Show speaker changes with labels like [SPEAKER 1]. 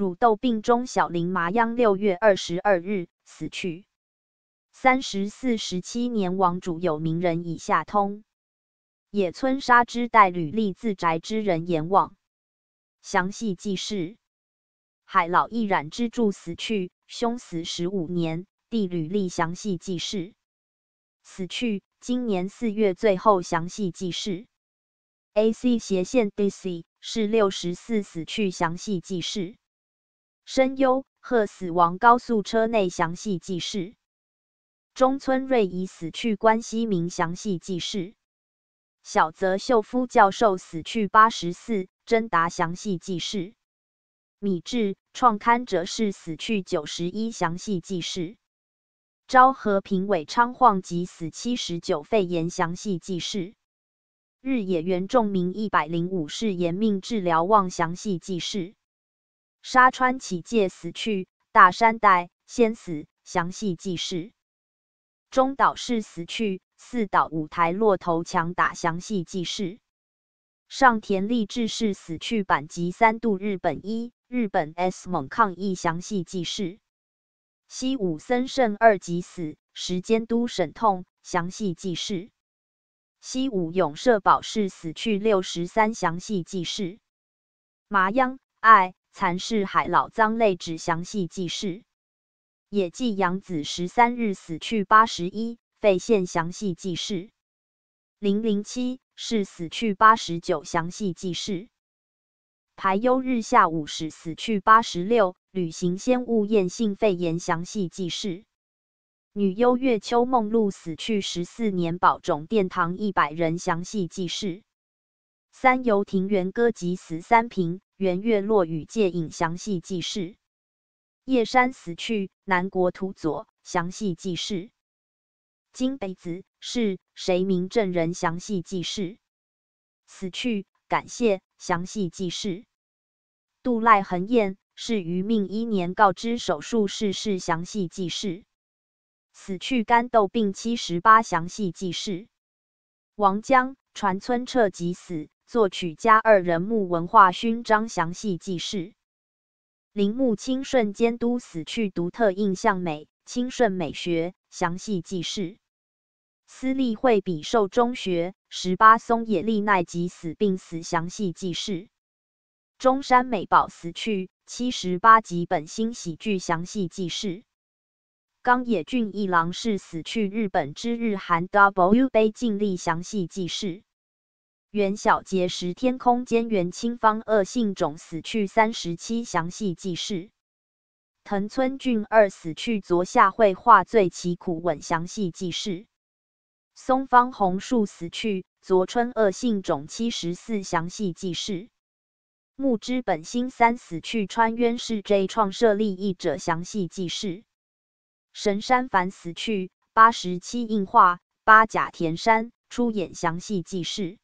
[SPEAKER 1] 乳豆病中小林麻央六月二十二日死去。三十四十七年王主有名人以下通野村沙之代履历自宅之人阎王。详细记事海老一染之助死去凶死十五年帝履历详细记事死去今年四月最后详细记事 A C 斜线 D C 是六十四死去详细记事。声优贺死亡，高速车内详细记事。中村瑞已死去，关西名详细记事。小泽秀夫教授死去八十四，真达详细记事。米智创刊哲士死去九十一，详细记事。昭和平委昌晃及死七十九，肺炎详细记事。日野原重明一百零五是延命治疗望详细记事。沙川启介死去，大山代先死，详细记事。中岛氏死去，四岛五台落头强打，详细记事。上田立志氏死去，板级三度日本一，日本 S 猛抗议，详细记事。西武森胜二级死，时间都审痛，详细记事。西武永社保氏死去六十三，详细记事。麻央，爱。蚕市海老脏类，指详细记事，野记阳子十三日死去八十一肺腺详细记事，零零七是死去八十九详细记事，排忧日下午时死去八十六旅行先勿咽性肺炎详细记事，女优月秋梦露死去十四年宝冢殿堂一百人详细记事，三游庭园歌集十三平。圆月落雨借影详细记事，叶山死去南国土佐详细记事，金北子是谁名证人详细记事，死去感谢详细记事，杜赖恒彦是余命一年告知手术逝世详细记事，死去肝豆病七十八详细记事，王江传村彻即死。作曲家二人木文化勋章详细记事。铃木清顺监督死去独特印象美清顺美学详细记事。私立惠比寿中学十八松野利奈及死病死详细记事。中山美保死去七十八集本新喜剧详细记事。冈野俊一郎是死去日本之日韩 W 杯尽力详细记事。元小结时，天空间元清方恶性种死去三十七详细记事。藤村俊二死去昨夏绘画最奇苦吻，详细记事。松方红树死去昨春恶性种七十四详细记事。木之本心三死去川渊是 J 创设立益者详细记事。神山繁死去八十七硬化八甲田山出演详细记事。